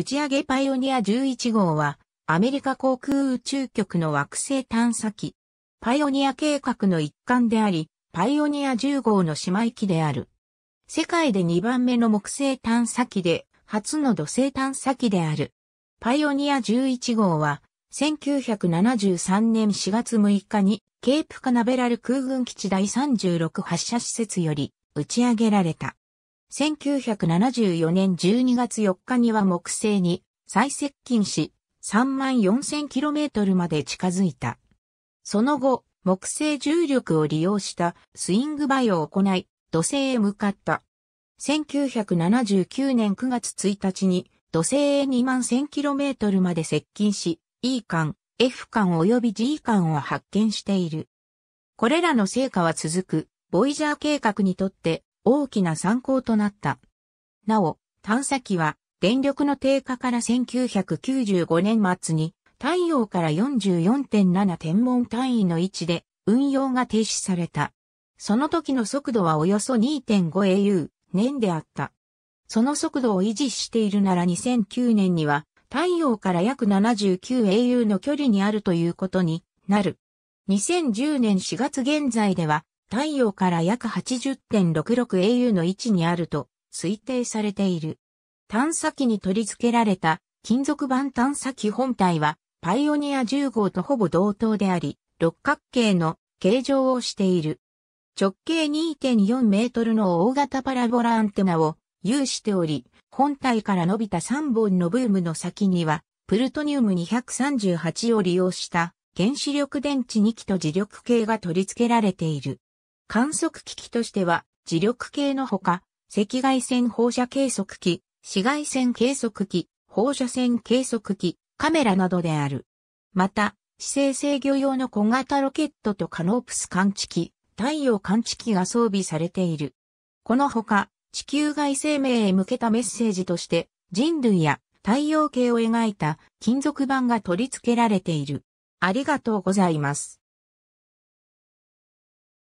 打ち上げパイオニア11号は、アメリカ航空宇宙局の惑星探査機。パイオニア計画の一環であり、パイオニア10号の姉妹機である。世界で2番目の木星探査機で、初の土星探査機である。パイオニア11号は、1973年4月6日に、ケープカナベラル空軍基地第36発射施設より、打ち上げられた。1974年12月4日には木星に最接近し、34,000km まで近づいた。その後、木星重力を利用したスイングバイを行い、土星へ向かった。1979年9月1日に土星へ2万 1000km まで接近し、E 間、F 間及び G 間を発見している。これらの成果は続く、ボイジャー計画にとって大きな参考となった。なお、探査機は電力の低下から1995年末に太陽から44.7天文単位の位置で運用が停止された。その時の速度はおよそ 2.5au 年であった。その速度を維持しているなら2009年には太陽から約 79au の距離にあるということになる。2010年4月現在では太陽から約 80.66au の位置にあると推定されている。探査機に取り付けられた金属板探査機本体はパイオニア10号とほぼ同等であり、六角形の形状をしている。直径2.4メートルの大型パラボラアンテナを有しており、本体から伸びた3本のブームの先には、プルトニウム238を利用した原子力電池2基と磁力計が取り付けられている。観測機器としては、磁力計のほか、赤外線放射計測器、紫外線計測器、放射線計測器、カメラなどである。また、姿勢制御用の小型ロケットとカノープス感知器、太陽感知器が装備されている。このほか、地球外生命へ向けたメッセージとして、人類や太陽系を描いた金属板が取り付けられている。ありがとうございます。